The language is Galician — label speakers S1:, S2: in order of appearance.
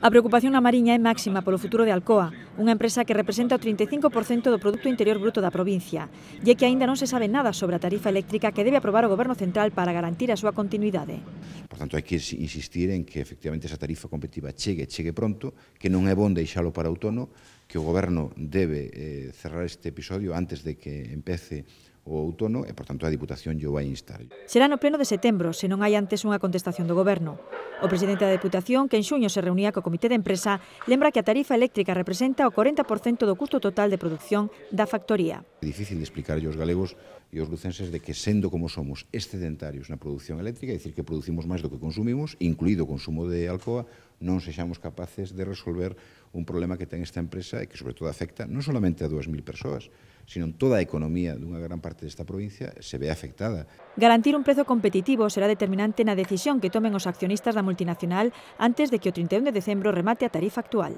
S1: A preocupación na Mariña é máxima polo futuro de Alcoa, unha empresa que representa o 35% do Producto Interior Bruto da provincia, e que aínda non se sabe nada sobre a tarifa eléctrica que debe aprobar o Goberno Central para garantir a súa continuidade.
S2: Por tanto, hai que insistir en que efectivamente esa tarifa competitiva chegue, chegue pronto, que non é bon deixalo para outono, que o goberno debe eh, cerrar este episodio antes de que empece o outono e, por tanto, a Diputación yo vai instar.
S1: Será no pleno de setembro, se non hai antes unha contestación do Goberno. O presidente da Deputación, que en xuño se reunía co Comité de Empresa, lembra que a tarifa eléctrica representa o 40% do custo total de producción da factoría.
S2: É difícil de explicar aos galegos e aos lucenses de que, sendo como somos excedentarios na produción eléctrica, é dicir, que producimos máis do que consumimos, incluído o consumo de alcoa, non sexamos capaces de resolver un problema que ten esta empresa e que, sobre todo, afecta non solamente a 2.000 persoas, sino toda a economía dunha gran parte desta provincia se ve afectada.
S1: Garantir un prezo competitivo será determinante na decisión que tomen os accionistas da multinacional antes de que o 31 de decembro remate a tarifa actual.